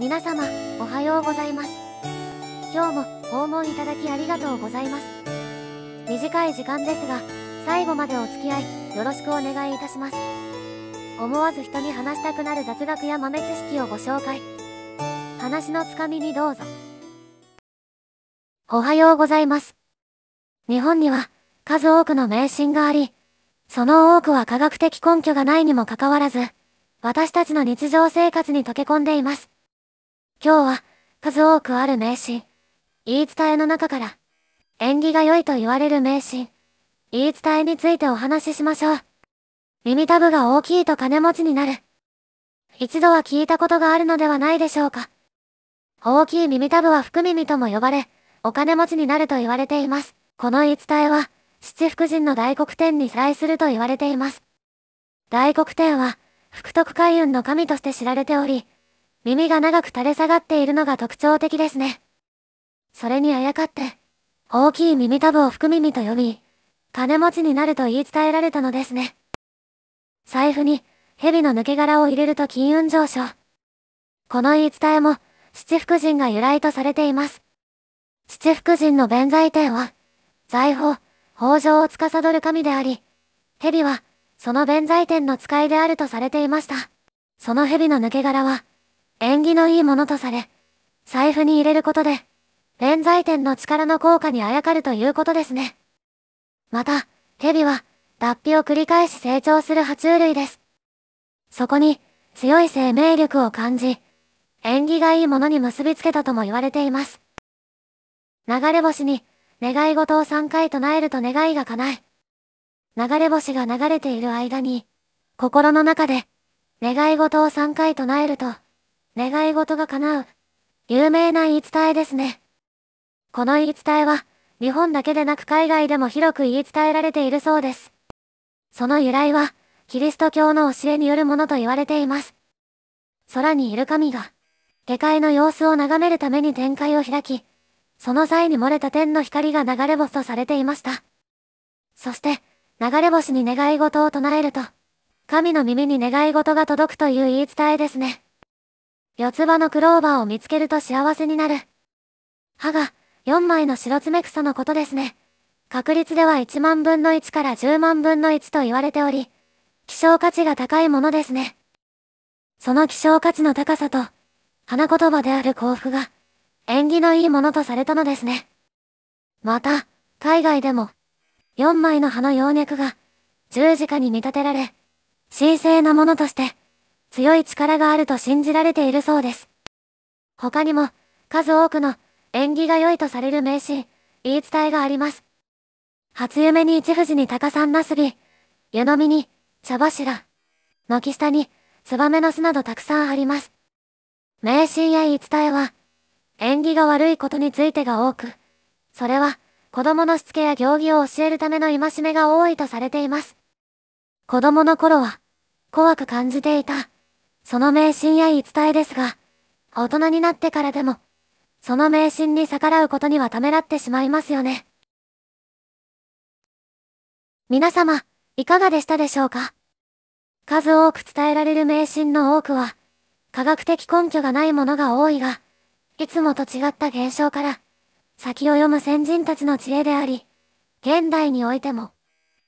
皆様、おはようございます。今日も訪問いただきありがとうございます。短い時間ですが、最後までお付き合い、よろしくお願いいたします。思わず人に話したくなる雑学や豆知識をご紹介。話のつかみにどうぞ。おはようございます。日本には数多くの迷信があり、その多くは科学的根拠がないにもかかわらず、私たちの日常生活に溶け込んでいます。今日は数多くある名詞、言い伝えの中から、縁起が良いと言われる名詞、言い伝えについてお話ししましょう。耳たぶが大きいと金持ちになる。一度は聞いたことがあるのではないでしょうか。大きい耳たぶは福耳とも呼ばれ、お金持ちになると言われています。この言い伝えは、七福神の大黒天に来すると言われています。大黒天は、福徳海運の神として知られており、耳が長く垂れ下がっているのが特徴的ですね。それにあやかって、大きい耳たぶを福耳と呼び、金持ちになると言い伝えられたのですね。財布に蛇の抜け殻を入れると金運上昇。この言い伝えも、七福神が由来とされています。七福神の弁財天は、財宝、豊穣を司る神であり、蛇は、その弁財天の使いであるとされていました。その蛇の抜け殻は、縁起のいいものとされ、財布に入れることで、弁財天の力の効果にあやかるということですね。また、蛇は、脱皮を繰り返し成長する爬虫類です。そこに、強い生命力を感じ、縁起がいいものに結びつけたとも言われています。流れ星に、願い事を3回唱えると願いが叶え、流れ星が流れている間に、心の中で、願い事を3回唱えると、願い事が叶う、有名な言い伝えですね。この言い伝えは、日本だけでなく海外でも広く言い伝えられているそうです。その由来は、キリスト教の教えによるものと言われています。空にいる神が、下界の様子を眺めるために展開を開き、その際に漏れた天の光が流れ星とされていました。そして、流れ星に願い事を唱えると、神の耳に願い事が届くという言い伝えですね。四つ葉のクローバーを見つけると幸せになる。歯が四枚の白爪草のことですね。確率では1万分の1から10万分の1と言われており、希少価値が高いものですね。その希少価値の高さと、花言葉である幸福が、縁起のいいものとされたのですね。また、海外でも、4枚の葉の葉脈が、十字架に見立てられ、神聖なものとして、強い力があると信じられているそうです。他にも、数多くの縁起が良いとされる名詞、言い伝えがあります。初夢に一富士に高山なすび、湯飲みに茶柱、軒下にツバメの巣などたくさんあります。迷信や言い伝えは、縁起が悪いことについてが多く、それは子供のしつけや行儀を教えるための戒めが多いとされています。子供の頃は、怖く感じていた。その迷信や言い伝えですが、大人になってからでも、その迷信に逆らうことにはためらってしまいますよね。皆様、いかがでしたでしょうか数多く伝えられる迷信の多くは、科学的根拠がないものが多いが、いつもと違った現象から、先を読む先人たちの知恵であり、現代においても、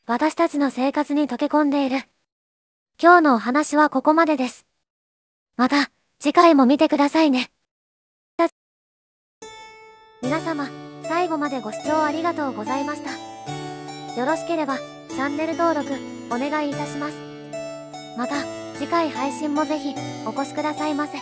私たちの生活に溶け込んでいる。今日のお話はここまでです。また、次回も見てくださいね。皆様、最後までご視聴ありがとうございました。よろしければ、チャンネル登録、お願いいたします。また、次回配信もぜひ、お越しくださいませ。